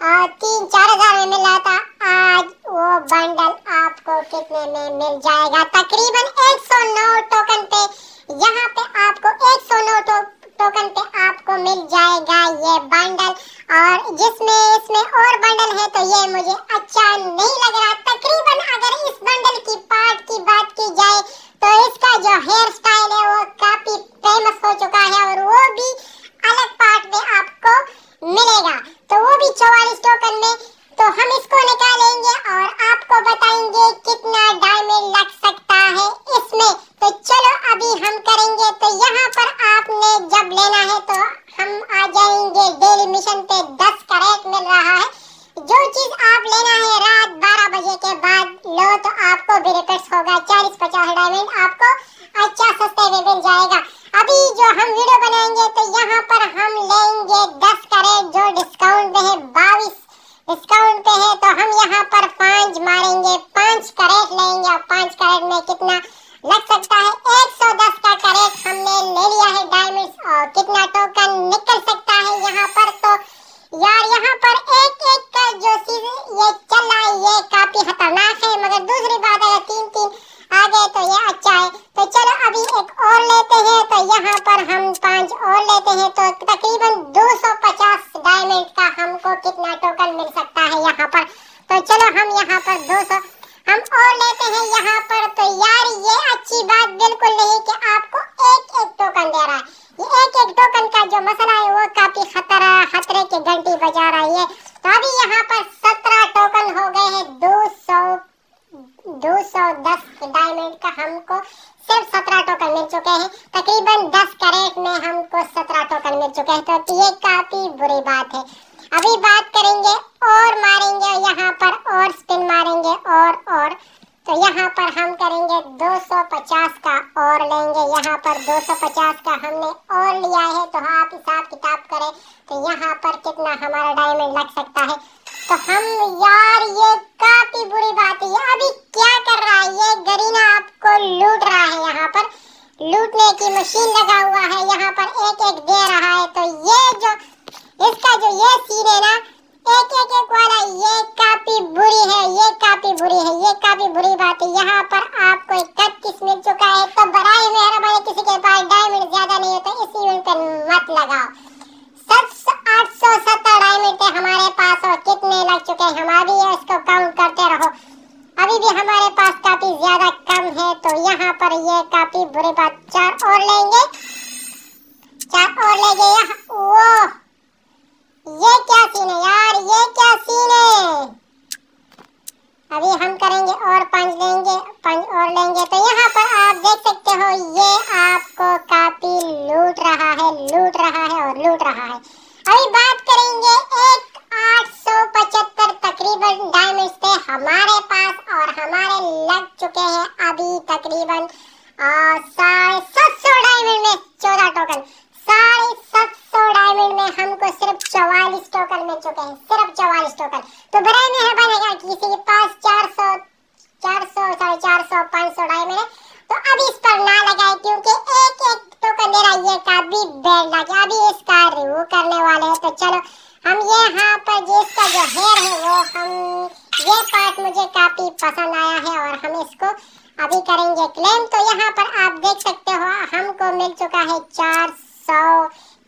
तीन चार हजार में मिला था आज वो बंडल आपको कितने में मिल जाएगा तकरीबन 109 टोकन पे यहाँ पे आपको 109 नौ टोकन पे आपको मिल जाएगा ये बंडल और जिसमें इसमें और बंडल है तो ये मुझे अच्छा नहीं लग रहा लो तो आपको बेनिफिट्स होगा चालीस पचास डायमंड आपको अच्छा सस्ते में मिल जाएगा अभी जो हम वीडियो बनाएंगे तो यहाँ पर हम लेंगे दस करेट जो डिस्काउंट पे है बाईस डिस्काउंट पे है तो हम यहाँ पर पाँच मारेंगे पाँच करेट लेंगे और पाँच करेट में कितना लग सकता है एक सौ दस का करेट हमने ले लिया है डायमंड और कितना टोकन निकल सकता है यहाँ पर तो यार यहाँ पर एक एक का जो चीज ये चल रहा है ये काफी टोकन दे रहा है ये एक एक टोकन का जो मसला है वो काफी खतरा खतरे की घंटी बजा रही है तो अभी यहाँ पर सत्रह टोकन हो गए हैं दो सौ दो सौ दस डायमंड का हमको सिर्फ सत्रह टोकन मिल चुके हैं तकरीबन दस करेट में हमको सत्रह टोकन मिल चुके हैं तो ये काफी बुरी बात है अभी बात करेंगे और मारेंगे यहाँ पर और स्पिन मारेंगे और और तो यहाँ पर हम करेंगे 250 का पर 250 का हमने और लिया है तो हाँ, आप हिसाब किताब करें तो यहाँ पर कितना हमारा डायमंड लग सकता है तो हम यार ये काफी बुरी बात है अभी क्या कर रहा है ये गरीना आपको लूट रहा है यहाँ पर लूटने की मशीन लगा हुआ है यहाँ पर एक एक दे रहा है तो ये जो इसका जो ये सीन है ना एक एक एक वाला ये काफी बुरी है ये काफी बुरी है ये काफी बुरी बात है यहाँ पर आपको इकतीस मिल चुका है तो बराए मेहरा भाई किसी के पास डायमंड ज्यादा नहीं होता इस इवेंट पर मत लगाओ सत आठ सौ सत्तर डायमंड हमारे पास और कितने लग चुके हैं हमारी है इसको कम करते रहो अभी भी हमारे पास काफी ज्यादा कम है तो यहाँ पर ये काफी बुरी बात चार और लेंगे चार और लेंगे यहाँ और पांच लेंगे पांच और लेंगे तो यहाँ पर आप देख सकते हो ये आपको काफी लूट रहा है लूट रहा है और लूट रहा है अभी बात करेंगे एक आठ सौ पचहत्तर तकरीबन डायमंड्स थे हमारे पास और हमारे लग चुके हैं अभी तकरीबन साढ़े सात सौ डायमंड में चौदह टोकन साढ़े सात सौ डायमंड में हमको सिर्फ चौवालीस टोकन मिल चुके हैं सिर्फ मुझे काफी पसंद आया है और हम इसको अभी करेंगे क्लेम तो यहाँ पर आप देख सकते हो हमको मिल चुका है चार सौ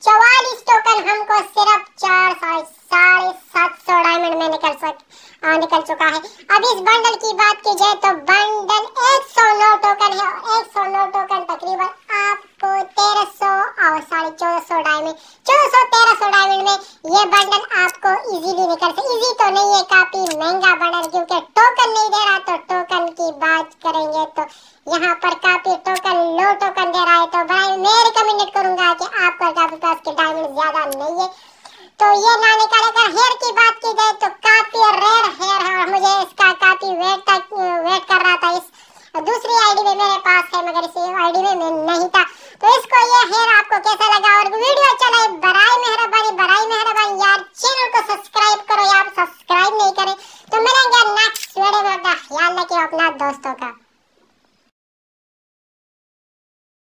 चौवालीस टोकन हमको सिर्फ चार सौ साढ़े सात सौ डायमंड में निकल सक निकल चुका है अब इस बंडल की बात की जाए तो बंडल इजीली निकल से इजी तो नहीं है काफी महंगा बर्डर क्योंकि टोकन नहीं दे रहा तो टोकन की बात करेंगे तो यहाँ पर काफी टोकन लो टोकन दे रहा है तो भाई मैं रिकमेंड करूंगा कि आपको काफी पास के डायमंड ज्यादा नहीं है तो ये ना निकाले अगर हेयर की बात की जाए तो काफी रेयर हेयर है मुझे इसका काफी वेट तक वेट कर रहा था इस दूसरी आईडी में मेरे पास है मगर इस आईडी में मैं नहीं था तो इसको ये हेयर आपको कैसा लगा और वीडियो अच्छा लगे बराई मेहरबानी बराई मेहरबानी